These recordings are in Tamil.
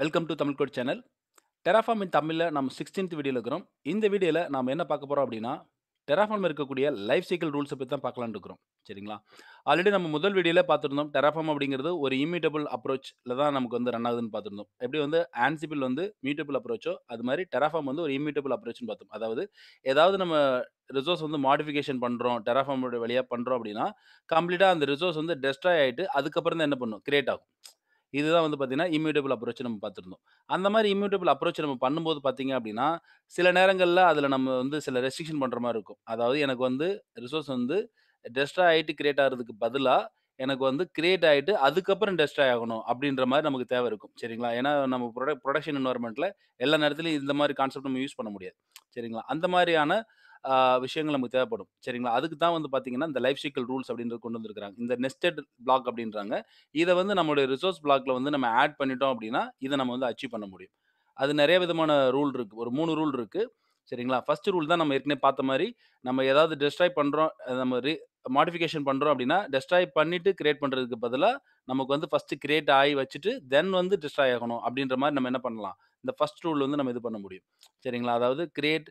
Welcome to Tamil code channel Terraform in தமிழில் நம்ம சிக்ஸ்டீன்த் வீடியோவில் இருக்கிறோம் இந்த வீடியோவில் நாம் என்ன பார்க்க போகிறோம் அப்படின்னா டெராஃபார்ம் இருக்கக்கூடிய லைஃப் சைக்கிள் ரூல்ஸை பற்றி தான் பார்க்கலான்னு இருக்கிறோம் சரிங்களா ஆல்ரெடி நம்ம முதல் வீடியோவில் பார்த்துருந்தோம் டெராஃபார்ம் அப்படிங்கிறது ஒரு இம்யூட்டபிள் அப்ரோச்சில் தான் நமக்கு வந்து ரன் ஆகுதுன்னு பார்த்துருந்தோம் எப்படி வந்து ஆன்சிபிள் வந்து மியூட்டபிள் அப்ரோச்சோ அது மாதிரி டெராஃபார்ம் வந்து ஒரு இம்யூட்டபிள் அப்ரோச்னு பார்த்தோம் அதாவது ஏதாவது நம்ம ரிசோர்ஸ் வந்து மாடிஃபிகேஷன் பண்ணுறோம் டெராஃபார்மோட வழியாக பண்ணுறோம் அப்படின்னா கம்ப்ளீட்டாக அந்த ரிசோர்ஸ் வந்து டெஸ்ட்ராய் ஆகிட்டு அதுக்கப்புறம் தான் என்ன பண்ணும் கிரியேட் ஆகும் இதுதான் வந்து பார்த்தீங்கன்னா இம்யூட்டபிள் அப்ரோச் நம்ம பார்த்துருந்தோம் அந்த மாதிரி இம்யூட்டபிள் அப்ரோச் நம்ம பண்ணும்போது பார்த்தீங்க அப்படின்னா சில நேரங்களில் அதில் நம்ம வந்து சில ரெஸ்ட்ரிக்ஷன் பண்ணுற மாதிரி இருக்கும் அதாவது எனக்கு வந்து ரிசோர்ஸ் வந்து டெஸ்ட்ரா ஆகிட்டு கிரியேட் ஆகிறதுக்கு பதிலாக எனக்கு வந்து கிரியேட் ஆகிட்டு அதுக்கப்புறம் டெஸ்ட்ரா ஆகணும் அப்படின்ற மாதிரி நமக்கு தேவை இருக்கும் சரிங்களா ஏன்னா நம்ம ப்ரொடக் ப்ரொடக்ஷன் என்வரன்மெண்ட்டில் எல்லா நேரத்துலையும் இந்த மாதிரி கான்செப்ட் நம்ம யூஸ் பண்ண முடியாது சரிங்களா அந்த மாதிரியான விஷயங்கள் நமக்கு தேவைப்படும் சரிங்களா அதுக்கு தான் வந்து பார்த்தீங்கன்னா இந்த லைஃப் சைக்கிள் ரூல்ஸ் அப்படின்றது கொண்டு வந்திருக்காங்க இந்த நெஸ்டட் பிளாக் அப்படின்றாங்க இதை வந்து நம்மளுடைய ரிசோர்ஸ் பிளாக்ல வந்து நம்ம ஆட் பண்ணிட்டோம் அப்படின்னா இதை நம்ம வந்து அச்சீவ் பண்ண முடியும் அது நிறைய விதமான ரூல் இருக்குது ஒரு மூணு ரூல் இருக்குது சரிங்களா ஃபர்ஸ்ட் ரூல் தான் நம்ம ஏற்கனவே பார்த்த மாதிரி நம்ம ஏதாவது டெஸ்ட்ராய் பண்ணுறோம் நம்ம மாடிஃபிகேஷன் பண்ணுறோம் அப்படின்னா டெஸ்ட்ராய் பண்ணிட்டு கிரியேட் பண்ணுறதுக்கு பதிலாக நமக்கு வந்து ஃபஸ்ட்டு கிரியேட் ஆகி வச்சுட்டு தென் வந்து டெஸ்ட்ராய் ஆகணும் அப்படின்ற மாதிரி நம்ம என்ன பண்ணலாம் இந்த ஃபர்ஸ்ட் ரூல் வந்து நம்ம இது பண்ண முடியும் சரிங்களா அதாவது கிரியேட்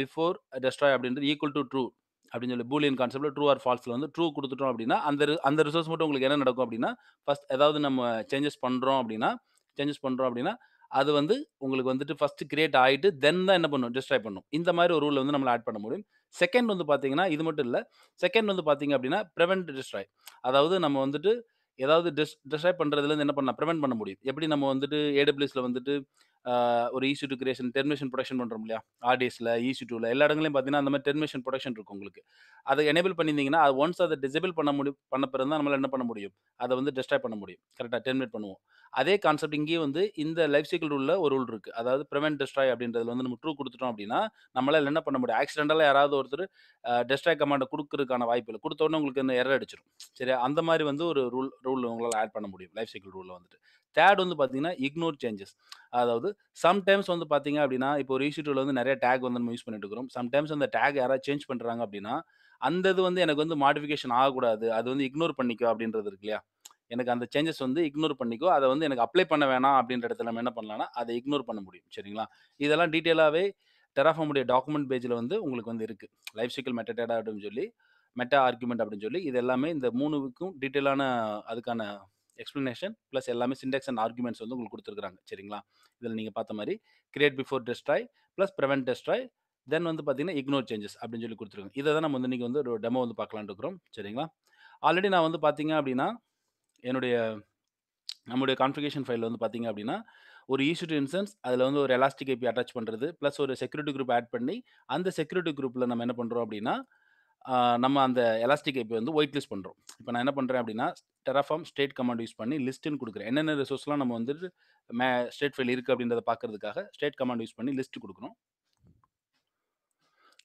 பிஃபோர் டெஸ்ட்ராய் அப்படின்றது ஈக்குவல் டு ட்ரூ அப்படின்னு சொல்லி பூலியன் கான்செப்ட்டில் ட்ரூ ஆர் ஃபால்ஸில் வந்து ட்ரூ கொடுத்துட்டோம் அப்படின்னா அந்த அந்த ரிசோர்ஸ் மட்டும் உங்களுக்கு என்ன நடக்கும் அப்படின்னா ஃபஸ்ட் ஏதாவது நம்ம சேஞ்சஸ் பண்ணுறோம் அப்படின்னா சேஞ்சஸ் பண்ணுறோம் அப்படின்னா அது வந்து உங்களுக்கு வந்துட்டு ஃபஸ்ட்டு கிரியேட் ஆகிட்டு தென் தான் என்ன பண்ணும் டிஸ்ட்ராய் பண்ணும் இந்த மாதிரி ஒரு ரூலில் வந்து நம்மளை ஆட் பண்ண முடியும் செகண்ட் வந்து பார்த்தீங்கன்னா இது மட்டும் இல்லை செகண்ட் வந்து பார்த்தீங்க அப்படின்னா ப்ரிவென்ட் டிஸ்ட்ராய் அதாவது நம்ம வந்துட்டு ஏதாவது டிஸ் டிஸ்ட்ராய் பண்ணுறதுலேருந்து என்ன பண்ணலாம் ப்ரிவென்ட் பண்ண முடியும் எப்படி நம்ம வந்துட்டு ஏடபிள்யூஸில் வந்துட்டு ஒரு EC two creation termination production பண்ணுறோம் இல்லையா ஆடியஸில் ஈசி டூவில் எல்லா இடங்களையும் பார்த்தீங்கன்னா அந்த மாதிரி டெர்மினேஷன் ப்ரொடக்ஷன் இருக்கும் உங்களுக்கு அதை எனேபிள் பண்ணியிருந்தீங்கன்னா அது ஒன்ஸ் அதை டிசபிள் பண்ண முடியும் பண்ண பிறந்தால் தான் நம்மளால் என்ன பண்ண முடியும் அதை வந்து டிஸ்ட்ராய் பண்ண முடியும் கரெக்டாக டெர்மினேட் பண்ணுவோம் அதே கான்செப்ட் இங்கேயே வந்து இந்த லைஃப் சைக்கிள் ரூலில் ஒரு ரூல் இருக்குது அதாவது ப்ரிவென்ட் டிஸ்ட்ராய் அப்படின்றது வந்து நம்ம ட்ரூ கொடுத்துட்டோம் அப்படின்னா நம்மளால் என்ன பண்ண முடியும் ஆக்சிடென்டலாக யாராவது ஒருத்தர் டிஸ்ட்ராய் கமாண்டை கொடுக்கறதுக்கான வாய்ப்பு இல்லை கொடுத்தோடனே உங்களுக்கு இந்த எரர் அடிச்சிடும் சரி அந்த மாதிரி வந்து ஒரு ரூல் ரூல் உங்களால் ஆட் பண்ண முடியும் லைஃப் சைக்கிள் ரூலில் வந்துட்டு தேர்ட் வந்து பார்த்தீங்கன்னா இக்னோர் சேஞ்சஸ் அதாவது சம்டைம்ஸ் வந்து பார்த்தீங்க அப்படின்னா இப்போ ஒரு வந்து நிறைய டேக் வந்து நம்ம யூஸ் பண்ணிட்டு இருக்கிறோம் சம்டைம்ஸ் அந்த டேக் யாராவது சேஞ்ச் பண்ணுறாங்க அப்படின்னா அந்த இது வந்து எனக்கு வந்து மாடிஃபிகேஷன் ஆகக்கூடாது அது வந்து இக்னோர் பண்ணிக்கோ அப்படின்றது இருக்கு இல்லையா எனக்கு அந்த சேஞ்சஸ் வந்து இக்னோர் பண்ணிக்கோ அதை வந்து எனக்கு அப்ளை பண்ண வேணாம் அப்படின்ற இடத்துல நம்ம என்ன பண்ணலாம்னா அதை இக்னோர் பண்ண முடியும் சரிங்களா இதெல்லாம் டீட்டெயிலாகவே டெராஃபாமுடைய டாக்குமெண்ட் பேஜில் வந்து உங்களுக்கு வந்து இருக்குது லைஃப் சைக்கிள் மெட்டடேடா அப்படின்னு சொல்லி மெட்டா ஆர்குமெண்ட் அப்படின்னு சொல்லி இது எல்லாமே இந்த மூணுக்கும் டீட்டெயிலான அதுக்கான எக்ஸ்ப்ளனேஷன் ப்ளஸ் எல்லாமே சிண்டெக்ஸ் அண்ட் ஆர்குமெண்ட்ஸ் வந்து உங்களுக்கு கொடுத்துருக்காங்க சரிங்களா இதில் நீங்கள் பார்த்த மாதிரி create before destroy plus prevent destroy then வந்து பார்த்தீங்கன்னா இக்னோர் சேஞ்சஸ் அப்படின்னு சொல்லி கொடுத்துருக்காங்க இதை தான் நம்ம வந்து நீங்கள் வந்து ஒரு டெமோ வந்து பார்க்கலான்னு இருக்கிறோம் சரிங்களா ஆல்ரெடி நான் வந்து பார்த்தீங்க அப்படின்னா என்னுடைய நம்முடைய கான்ஃபிகேஷன் ஃபைல் வந்து பார்த்தீங்க அப்படின்னா ஒரு ஈஸ்டு இன்சன்ஸ் அதில் வந்து ஒரு எலாஸ்டிக் ஐபி அட்டாச் பண்ணுறது ப்ளஸ் ஒரு செக்யூரிட்டி குரூப் ஆட் பண்ணி அந்த செக்யூரிட்டி குரூப்பில் நம்ம என்ன பண்ணுறோம் அப்படின்னா நம்ம அந்த எலாஸ்டிக் ஐபி வந்து ஒயிட் லிஸ்ட் பண்ணுறோம் இப்போ நான் என்ன பண்ணுறேன் அப்படின்னா டெராஃபார்ம் ஸ்டேட் கமாண்ட் யூஸ் பண்ணி லிஸ்ட்டுன்னு கொடுக்குறேன் என்னென்ன ரிசோர்ஸ்லாம் நம்ம வந்துட்டு மே ஸ்டேட் ஃபைல் இருக்குது அப்படின்றத பார்க்கறதுக்காக ஸ்டேட் கமாண்ட் யூஸ் பண்ணி லிஸ்ட் கொடுக்குறோம்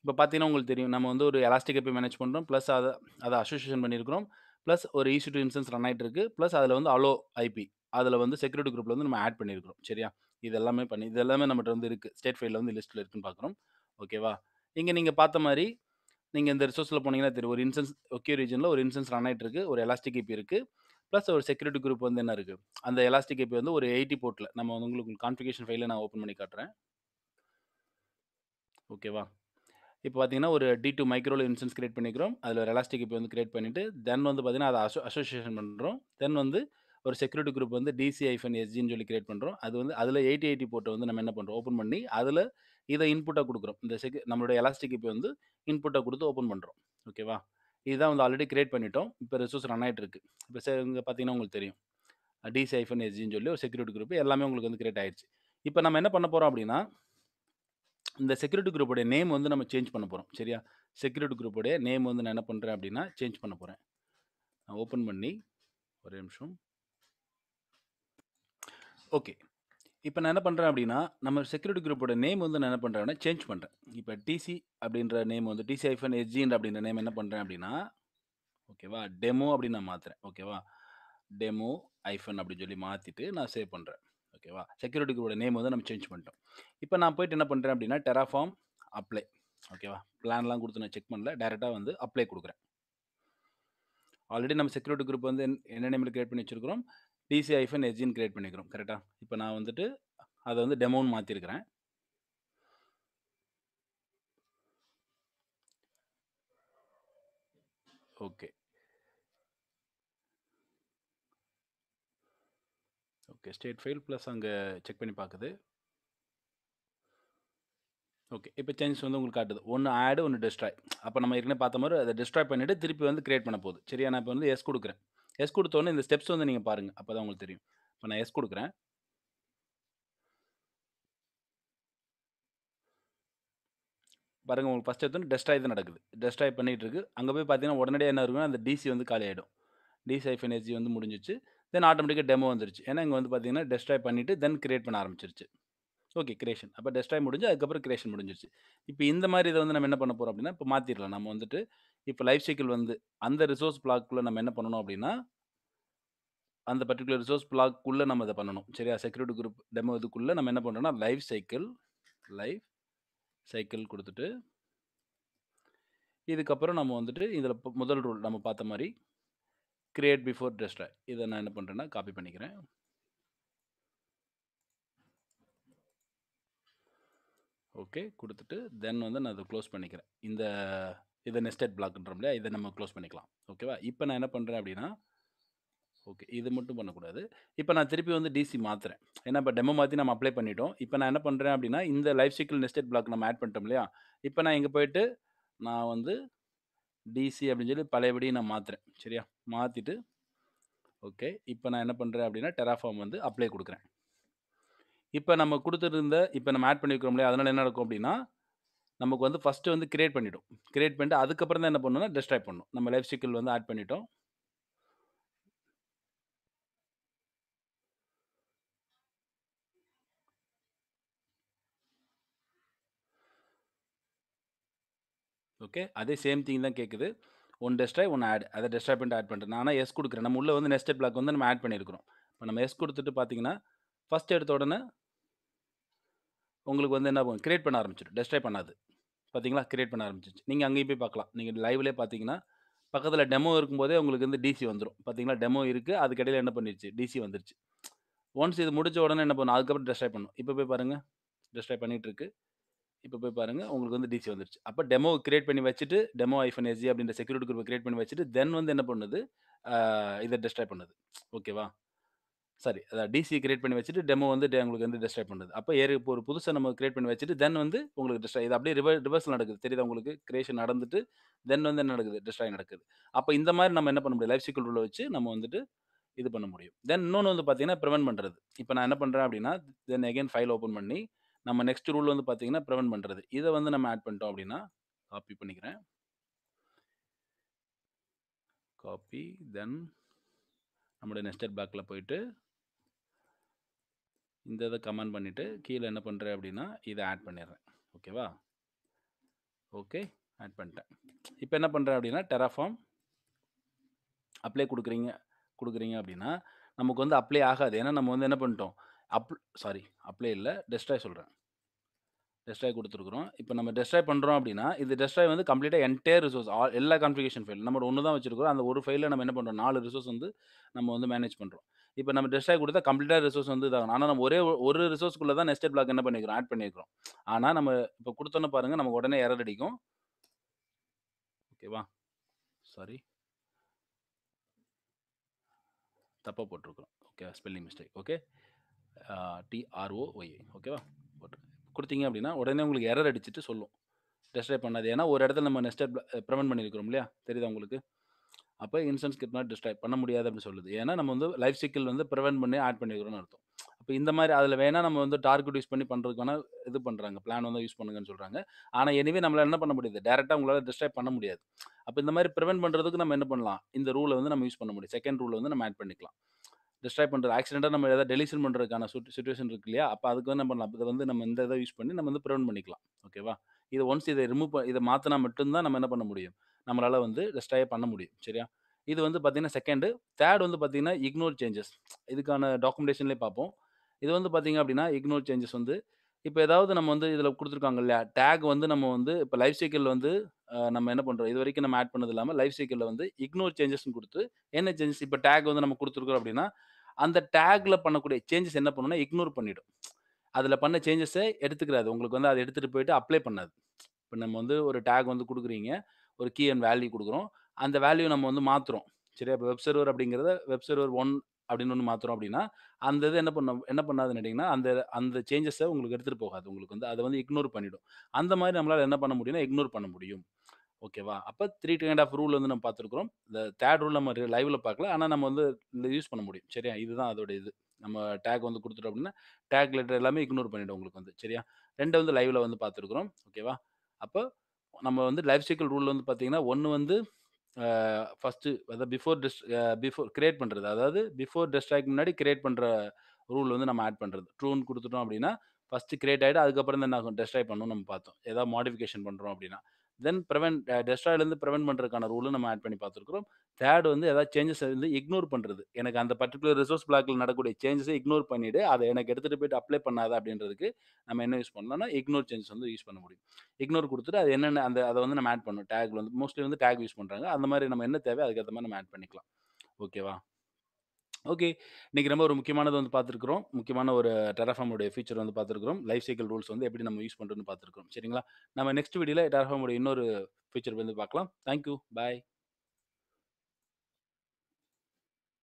இப்போ பார்த்தீங்கன்னா உங்களுக்கு தெரியும் நம்ம வந்து ஒரு எலாஸ்டிக் ஐபி மேனேஜ் பண்ணுறோம் ப்ளஸ் அதை அதை அசோசியேஷன் பண்ணியிருக்கிறோம் ப்ளஸ் ஒரு EC e two instance run ஆகிட்டு இருக்குது ப்ளஸ் அதில் வந்து அலோ ஐபி அதில் வந்து செக்யூரிட்டி குரூப்பில் வந்து நம்ம ஆட் பண்ணியிருக்கிறோம் சரியா இது எல்லாமே பண்ணி இது எல்லாமே நம்மகிட்ட வந்து இருக்குது ஸ்டேட் ஃபைலில் வந்து லிஸ்ட்டில் இருக்குன்னு பார்க்குறோம் ஓகேவா இங்கே நீங்கள் பார்த்த மாதிரி நீங்கள் இந்த ரிசோர்ஸில் போனீங்கன்னா தெரியும் ஒரு இன்சன்ஸ் ஒக்கே ரீஜனில் ஒரு இன்சன்ஸ் ரன் ஆகிட்டு இருக்குது ஒரு எலாஸ்டிக் ஐபி இருக்குது ப்ளஸ் ஒரு செக்யூரிட்டி குரூப் வந்து என்ன இருக்குது அந்த எலாஸ்டிக் ஐபி வந்து ஒரு எயிட்டி போர்ட்டில் நம்ம வந்து உங்களுக்கு கான்ஃபிகேஷன் ஃபைலில் நான் ஓப்பன் பண்ணி காட்டுறேன் ஓகேவா இப்போ பார்த்தீங்கன்னா ஒரு டி டூ மைக்ரோவில் இன்சன்ஸ் கிரியேட் பண்ணிக்கிறோம் அதில் ஒரு எலாஸ்டிக் ஐபி வந்து கிரியேட் பண்ணிவிட்டு தென் வந்து பார்த்தீங்கன்னா அதை அசோ அசோசியேஷன் பண்ணுறோம் தென் வந்து ஒரு செக்யூரிட்டி குரூப் வந்து டிசிஐஃபன் எஸ்ஜின்னு சொல்லி கிரியேட் பண்ணுறோம் அது வந்து அதில் எயிட்டி எயிட்டி போர்ட்டை வந்து நம்ம என்ன பண்ணுறோம் ஓப்பன் பண்ணி அதில் இதை இன்புட்டாக கொடுக்குறோம் இந்த செக் நம்மளுடைய எலாஸ்டிக் இப்போ வந்து இன்புட்டாக கொடுத்து ஓப்பன் பண்ணுறோம் ஓகேவா இதுதான் வந்து ஆல்ரெடி கிரியேட் பண்ணிட்டோம் இப்போ ரிசோர்ஸ் ரன் ஆகிட்டு இருக்கு இப்போ இங்கே பார்த்தீங்கன்னா உங்களுக்கு தெரியும் டிசைஃபன் எஸ்ஜின்னு சொல்லி ஒரு செக்யூரிட்டி குரூப் எல்லாமே உங்களுக்கு வந்து கிரியேட் ஆயிடுச்சு இப்போ நம்ம என்ன பண்ண போகிறோம் அப்படின்னா இந்த செக்யூரிட்டி குரூப்போடைய நேம் வந்து நம்ம சேஞ்ச் பண்ண போகிறோம் சரியா செக்யூரிட்டி குரூப்போடைய நேம் வந்து நான் என்ன பண்ணுறேன் அப்படின்னா சேஞ்ச் பண்ண போகிறேன் நான் ஓப்பன் பண்ணி ஒரு நிமிஷம் ஓகே இப்போ நான் என்ன பண்ணுறேன் அப்படின்னா நம்ம செக்யூரிட்டி குரூப்போட நேம் வந்து நான் என்ன பண்ணுறேன்னா சேஞ்ச் பண்ணுறேன் இப்போ டிசி அப்படின்ற நேம் வந்து டிசி ஐஃபன் எஸ்ஜின்ற அப்படின்ற நேம் என்ன பண்ணுறேன் அப்படின்னா ஓகேவா டெமோ அப்படின்னு நான் மாற்றுறேன் ஓகேவா டெமோ ஐஃபன் அப்படின்னு சொல்லி மாற்றிட்டு நான் சேவ் பண்ணுறேன் ஓகேவா செக்யூரிட்டி குரூப்போட நேம் வந்து நம்ம சேஞ்ச் பண்ணிட்டோம் இப்போ நான் போயிட்டு என்ன பண்ணுறேன் அப்படின்னா டெராஃபார்ம் அப்ளை ஓகேவா பிளான்லாம் கொடுத்து நான் செக் பண்ணல டேரெக்டாக வந்து அப்ளை கொடுக்குறேன் ஆல்ரெடி நம்ம செக்யூரிட்டி குரூப் வந்து என்ன நேமில் கிரியேட் பண்ணி வச்சுருக்கிறோம் டிசி ஐஃபன் எஜின்னு கிரியேட் பண்ணிக்கிறோம் கரெக்டாக இப்போ நான் வந்துட்டு அதை வந்து டெமோன்னு மாற்றிருக்கிறேன் okay okay state file plus அங்கே செக் பண்ணி பார்க்குது ஓகே இப்போ சேஞ்சஸ் வந்து உங்களுக்கு காட்டுது ஒன்று ஆடு ஒன்று டிஸ்ட்ராய் அப்போ நம்ம ஏற்கனவே பார்த்த மாதிரி அதை டிஸ்ட்ராய் பண்ணிவிட்டு திருப்பி வந்து கிரியேட் பண்ண போகுது சரியா நான் இப்போ வந்து எஸ் கொடுக்குறேன் எஸ் கொடுத்தோன்னே இந்த ஸ்டெப்ஸ் வந்து நீங்கள் பாருங்கள் அப்போ தான் உங்களுக்கு தெரியும் இப்போ நான் எஸ் கொடுக்குறேன் பாருங்கள் உங்களுக்கு ஃபஸ்ட் எடுத்து டெஸ்ட்ராய் தான் நடக்குது டெஸ்ட்ராய் பண்ணிகிட்டு இருக்குது அங்கே போய் பார்த்தீங்கன்னா உடனடியாக என்ன இருக்குன்னா அந்த டிசி வந்து காலி ஆகிடும் டிசி ஐஃப் எனர்ஜி வந்து முடிஞ்சிச்சு தென் ஆட்டோமேட்டிக்காக டெமோ வந்துருச்சு ஏன்னா இங்கே வந்து பார்த்தீங்கன்னா டெஸ்ட்ராய் பண்ணிவிட்டு தென் கிரியேட் பண்ண ஆரம்பிச்சிருச்சு ஓகே கிரியேஷன் அப்போ டெஸ்ட்ராய் முடிஞ்சு அதுக்கப்புறம் கிரியேஷன் முடிஞ்சிருச்சு இப்போ இந்த மாதிரி இதை வந்து நம்ம என்ன பண்ண போகிறோம் அப்படின்னா இப்போ மாற்றிடலாம் நம்ம வந்துட்டு இப்போ லைஃப் சைக்கிள் வந்து அந்த ரிசோர்ஸ் பிளாக்குள்ளே நம்ம என்ன பண்ணணும் அப்படின்னா அந்த பர்டிகுலர் ரிசோர்ஸ் பிளாக்குள்ளே நம்ம இதை பண்ணணும் சரியா செக்யூரிட்டி குரூப் டெமோ இதுக்குள்ளே நம்ம என்ன பண்ணுறோம்னா லைஃப் சைக்கிள் லைஃப் சைக்கிள் கொடுத்துட்டு இதுக்கப்புறம் நம்ம வந்துட்டு இதில் முதல் ரூல் நம்ம பார்த்த மாதிரி கிரியேட் பிஃபோர் டெஸ்ட்ராய் இதை நான் என்ன பண்ணுறேன்னா காப்பி பண்ணிக்கிறேன் ஓகே கொடுத்துட்டு தென் வந்து நான் அதை க்ளோஸ் பண்ணிக்கிறேன் இந்த இதை நெஸ்டட் பிளாக்ன்றோம் இல்லையா இதை நம்ம க்ளோஸ் பண்ணிக்கலாம் ஓகேவா இப்போ நான் என்ன பண்ணுறேன் அப்படின்னா ஓகே இது மட்டும் பண்ணக்கூடாது இப்போ நான் திருப்பி வந்து டிசி மாற்றுறேன் ஏன்னா இப்போ டெமோ மாற்றி நம்ம அப்ளை பண்ணிட்டோம் இப்போ நான் என்ன பண்ணுறேன் அப்படின்னா இந்த லைஃப் சைக்கிள் நெஸ்டட் பிளாக் நம்ம ஆட் பண்ணிட்டோம் இல்லையா இப்போ நான் இங்கே போயிட்டு நான் வந்து டிசி அப்படின்னு சொல்லி பழையபடி நான் மாற்றுறேன் சரியா மாற்றிட்டு ஓகே இப்போ நான் என்ன பண்ணுறேன் அப்படின்னா டெராஃபார்ம் வந்து அப்ளை கொடுக்குறேன் இப்போ நம்ம கொடுத்துருந்த இப்போ நம்ம ஆட் பண்ணிக்கிறோம் இல்லையா அதனால் என்ன நடக்கும் அப்படின்னா நமக்கு வந்து ஃபஸ்ட்டு வந்து கிரியேட் பண்ணிவிடும் கிரியேட் பண்ணிட்டு அதுக்கப்புறம் தான் என்ன பண்ணணும்னா டெஸ்ட்ராய் பண்ணணும் நம்ம லைஃப் சைக்கிள் வந்து ஆட் பண்ணிட்டோம் ஓகே அதே சேம் திங் தான் கேட்குது ஒன் டெஸ்ட்ராய் ஒன் ஆட் அதை டெஸ்ட்ராய் பண்ணிட்டு ஆட் பண்ணுறேன் நான் எஸ் கொடுக்குறேன் நம்ம உள்ளே வந்து நெக்ஸ்ட் பிளாக் வந்து நம்ம ஆட் பண்ணியிருக்கிறோம் இப்போ நம்ம எஸ் கொடுத்துட்டு பார்த்தீங்கன்னா ஃபஸ்ட் எடுத்த உடனே உங்களுக்கு வந்து என்ன பண்ணும் கிரியேட் பண்ண ஆரம்பிச்சிடும் டெஸ்ட்ரை பண்ணாது பார்த்தீங்களா கிரியேட் பண்ண ஆரம்பிச்சிச்சு நீங்கள் அங்கேயும் போய் பார்க்கலாம் நீங்கள் லைவ்லேயே பார்த்தீங்கன்னா பக்கத்தில் டெமோ இருக்கும்போதே உங்களுக்கு வந்து டிசி வந்துடும் பார்த்தீங்களா டெமோ இருக்குது அதுக்கடையில் என்ன பண்ணிடுச்சு டிசி வந்துருச்சு ஒன்ஸ் இது முடிச்ச உடனே என்ன பண்ணும் அதுக்கப்புறம் டெஸ்ட்ரை பண்ணும் இப்போ போய் பாருங்கள் டெஸ்ட்ரை பண்ணிகிட்ருக்கு இப்போ போய் பாருங்கள் உங்களுக்கு வந்து டிசி வந்துருச்சு அப்போ டெமோ கிரியேட் பண்ணி வச்சுட்டு டெமோ ஐஃபன் எஸ்ஜி அப்படின்ற செக்யூரிட்டி குரூப் கிரியேட் பண்ணி வச்சுட்டு தென் வந்து என்ன பண்ணுது இதை டெஸ்ட்ரை பண்ணுது ஓகேவா சரி. அதான் டிசி கிரியேட் பண்ணி வச்சுட்டு, டெமோ வந்து டே உங்களுக்கு வந்து டெஸ்ட்ராய் பண்ணுது. ஏறி ஏறு ஒரு புதுசாக நம்ம கிரியேட் பண்ணி வச்சுட்டு, தென் வந்து உங்களுக்கு டிஸ்ட்ராய் இது அப்படியே ரிவர் ரிவர்ஸ் நடக்குது. தெரியுதா உங்களுக்கு? கிரியேஷன் நடந்துட்டு, தென் வந்து என்ன நடக்குது? டிஸ்ட்ராய் நடக்குது. அப்போ இந்த மாதிரி நம்ம என்ன பண்ண முடியும்? லைஃப் சைக்கிள் வச்சு நம்ம வந்துட்டு இது பண்ண முடியும். தென் இன்னொன்று வந்து பார்த்தீங்கன்னா, ப்ரிவென்ட் பண்ணுறது இப்போ நான் என்ன பண்ணுறேன் அப்படின்னா, தென் அகைன் ஃபைல் ஓப்பன் பண்ணி, நம்ம நெக்ஸ்ட் ரூல் வந்து பார்த்தீங்கன்னா, பிரிவென்ட் பண்ணுறது இதை வந்து நம்ம ஆட் பண்ணிட்டோம் அப்படின்னா, காப்பி பண்ணிக்கிறேன். காப்பி தென் நம்மளுடைய நெஸ்டட் பேக்கில் போயிட்டு இந்த இதை கமெண்ட் பண்ணிவிட்டு கீழே என்ன பண்ணுறேன் அப்படின்னா இதை ஆட் பண்ணிடுறேன் ஓகேவா ஓகே ஆட் பண்ணிட்டேன் இப்போ என்ன பண்ணுறேன் அப்படின்னா டெராஃபார்ம் அப்ளை கொடுக்குறீங்க கொடுக்குறீங்க அப்படின்னா நமக்கு வந்து அப்ளை ஆகாது ஏன்னா நம்ம வந்து என்ன பண்ணிட்டோம் அப் சாரி அப்ளை இல்லை டெஸ்ட்ராய் சொல்கிறேன் டெஸ்ட்ராய் கொடுத்துருக்குறோம் இப்போ நம்ம டெஸ்ட்ராய் பண்ணுறோம் அப்படின்னா இது டெஸ்ட்ராய் வந்து கம்ப்ளீட்டாக என்டையர் ரிசோர்ஸ் ஆல் எல்லா கான்ஃபிகேஷன் ஃபைல் நம்ம ஒன்று தான் வச்சிருக்கிறோம் அந்த ஒரு ஃபைலில் நம்ம என்ன பண்ணுறோம் நாலு ரிசோர்ஸ் வந்து நம்ம வந்து மேனேஜ் பண்ணுறோம் இப்போ நம்ம டெஸ்ட்ராய் கொடுத்தா கம்ப்ளீட்டாக ரிசோர்ஸ் வந்து இதாகணும் ஆனால் நம்ம ஒரே ஒரு ரிசோர்ஸ்க்குள்ளே தான் நெஸ்டட் பிளாக் என்ன பண்ணிக்கிறோம் ஆட் பண்ணிக்கிறோம் ஆனால் நம்ம இப்போ கொடுத்தோன்னு பாருங்கள் நமக்கு உடனே எரர் அடிக்கும் ஓகேவா சாரி தப்பாக போட்டிருக்கிறோம் okay spelling mistake okay DROY ஓகேவா போட்டு கொடுத்தீங்க அப்படின்னா, உடனே உங்களுக்கு எரர் அடிச்சுட்டு சொல்லும். டெஸ்ட்ராய் பண்ணாது. ஏன்னா, ஒரு இடத்துல நம்ம நெஸ்டர் ப்ரமெண்ட் பண்ணியிருக்கிறோம் இல்லையா? தெரியுதா உங்களுக்கு? அப்போ இன்சூரன்ஸ் கிட்னா டிஸ்ட்ராய் பண்ண முடியாது அப்படின்னு சொல்லுது. ஏன்னா, நம்ம வந்து லைஃப் சைக்கிள் வந்து பிரிவென்ட் பண்ணி ஆட் பண்ணியிருக்கிறோம்னு அர்த்தம். அப்போ இந்த மாதிரி அதில் வேணால் நம்ம வந்து டார்கெட் யூஸ் பண்ணி பண்ணுறதுக்கான இது பண்ணுறாங்க பிளான் வந்து யூஸ் பண்ணுங்கன்னு சொல்கிறாங்க ஆனால் எனிவே நம்மளால் என்ன பண்ண முடியாது? டேரெக்டாக உங்களால் டிஸ்ட்ராய் பண்ண முடியாது. அப்போ இந்த மாதிரி ப்ரிவெண்ட் பண்ணுறதுக்கு நம்ம என்ன பண்ணலாம்? இந்த ரூலை வந்து நம்ம யூஸ் பண்ண முடியும். செகண்ட் ரூலை வந்து நம்ம ஆட் பண்ணிக்கலாம். டிஸ்ட்ராய் பண்ணுறது ஆக்சிடென்ட்டாக நம்ம எதாவது டெலிஷன் பண்ணுறதுக்கான சுட் சுச்சுவேஷன் இருக்கு இல்லையா அப்போ அதுக்கு வந்து நம்ம பண்ணலாம் இதை வந்து நம்ம இந்த இதை யூஸ் பண்ணி நம்ம வந்து ப்ரிவென்ட் பண்ணிக்கலாம் ஓகேவா இதை ஒன்ஸ் இதை ரிமூவ் இதை மாற்றினா மட்டும்தான் நம்ம என்ன பண்ண முடியும் நம்மளால் வந்து டிஸ்ட்ராய் பண்ண முடியும் சரியா இது வந்து பார்த்தீங்கன்னா செகண்டு தேர்ட் வந்து பார்த்தீங்கன்னா இக்னோர் சேஞ்சஸ் இதுக்கான டாக்குமெண்டேஷன்லேயே பார்ப்போம் இது வந்து பார்த்தீங்க அப்படின்னா இக்னோர் சேஞ்சஸ் வந்து இப்போ ஏதாவது நம்ம வந்து இதில் கொடுத்துருக்காங்க இல்லையா டேக் வந்து நம்ம வந்து இப்போ லைஃப் சைக்கிளில் வந்து நம்ம என்ன பண்ணுறோம் இது வரைக்கும் நம்ம ஆட் பண்ணது இல்லாமல் லைஃப் சைக்கிளில் வந்து இக்னோர் சேஞ்சஸ்னு கொடுத்து என்ன சேஞ்சஸ் இப்போ டேக் வந்து நம்ம கொடுத்துருக்கோம் அப்படின்னா அந்த டேக்ல பண்ணக்கூடிய சேஞ்சஸ் என்ன பண்ணுன்னா இக்னோர் பண்ணிடும் அதில் பண்ண சேஞ்சஸை எடுத்துக்கிறாது உங்களுக்கு வந்து அதை எடுத்துகிட்டு போயிட்டு அப்ளை பண்ணாது இப்போ நம்ம வந்து ஒரு டேக் வந்து கொடுக்குறீங்க ஒரு கீ அண்ட் வேல்யூ கொடுக்குறோம் அந்த வேல்யூ நம்ம வந்து மாற்றுறோம் சரி இப்போ வெப்சர்வர் அப்படிங்கிறத வெப் ஒன் அப்படின்னு ஒன்று மாற்றுறோம் அப்படின்னா அந்த இது என்ன பண்ண என்ன பண்ணாதுன்னு கேட்டிங்கன்னா அந்த அந்த சேஞ்சஸை உங்களுக்கு எடுத்துகிட்டு போகாது உங்களுக்கு வந்து அதை வந்து இக்னோர் பண்ணிவிடும் அந்த மாதிரி நம்மளால் என்ன பண்ண முடியும்னா இக்னோர் பண்ண முடியும் ஓகேவா அப்போ த்ரீ அண்ட் ஆஃப் ரூல் வந்து நம்ம பார்த்துருக்குறோம் இந்த தேர்ட் ரூல் நம்ம லைவ்ல பார்க்கல ஆனால் நம்ம வந்து யூஸ் பண்ண முடியும் சரியா இதுதான் அதோட இது நம்ம டேக் வந்து கொடுத்துட்டோம் அப்படின்னா டேக் லெட்டர் எல்லாமே இக்னோர் பண்ணிவிடும் உங்களுக்கு வந்து சரியா ரெண்டை வந்து லைவில் வந்து பார்த்துருக்குறோம் ஓகேவா அப்போ நம்ம வந்து லைஃப் சைக்கிள் ரூல் வந்து பார்த்தீங்கன்னா ஒன்று வந்து ஃபஸ்ட்டு அதாவது பிஃபோர் டெஸ்ட் பிஃபோர் கிரியேட் பண்ணுறது அதாவது பிஃபோர் டெஸ்ட்ராக் முன்னாடி கிரியேட் பண்ணுற ரூல் வந்து நம்ம ஆட் பண்ணுறது ட்ரூன்னு கொடுத்துட்டோம் அப்படின்னா ஃபஸ்ட்டு கிரியேட் ஆகிட்டு அதுக்கப்புறம் தான் என்ன டெஸ்ட் டெஸ்ட்ராய் பண்ணணும் நம்ம பார்த்தோம் ஏதாவது மாடிஃபிகேஷன் பண்ணுறோம் அப்படின்னா தென் ப்ரிவென்ட் டெஸ்ட்ராய்லேருந்து ப்ரிவென்ட் பண்ணுறதுக்கான ரூலும் நம்ம ஆட் பண்ணி பார்த்துருக்குறோம் தேர்ட் வந்து ஏதாவது சேஞ்சஸ் வந்து இக்னோர் பண்ணுறது எனக்கு அந்த பர்டிகுலர் ரிசோர்ஸ் பிளாக்கில் நடக்கூடிய சேஞ்சஸை இக்னோர் பண்ணிவிடு அதை எனக்கு எடுத்துகிட்டு போயிட்டு அப்ளை பண்ணாத அப்படின்றதுக்கு நம்ம என்ன யூஸ் பண்ணலாம்னா இக்னோர் சேஞ்சஸ் வந்து யூஸ் பண்ண முடியும் இக்னோர் கொடுத்துட்டு அது என்னென்ன அந்த அதை வந்து நம்ம ஆட் பண்ணணும் டேக்ல வந்து மோஸ்ட்லி வந்து டேக் யூஸ் பண்ணுறாங்க அந்த மாதிரி நம்ம என்ன தேவை அதுக்கேற்ற மாதிரி நம்ம ஆட் பண்ணிக்கலாம் ஓகேவா ஓகே. இன்னைக்கு ரொம்ப ஒரு முக்கியமானது வந்து பார்த்துருக்குறோம் முக்கியமான ஒரு Terraform ஃபியூச்சர் வந்து பார்த்துருக்குறோம் லைஃப் சைக்கிள் ரூல்ஸ் வந்து எப்படி நம்ம யூஸ் பண்ணுறோம்னு பார்த்துருக்கோம் சரிங்களா? நம்ம நெக்ஸ்ட் வீடியோவில் Terraform இன்னொரு ஃபியூச்சர் வந்து பார்க்கலாம். Thank you. பாய்.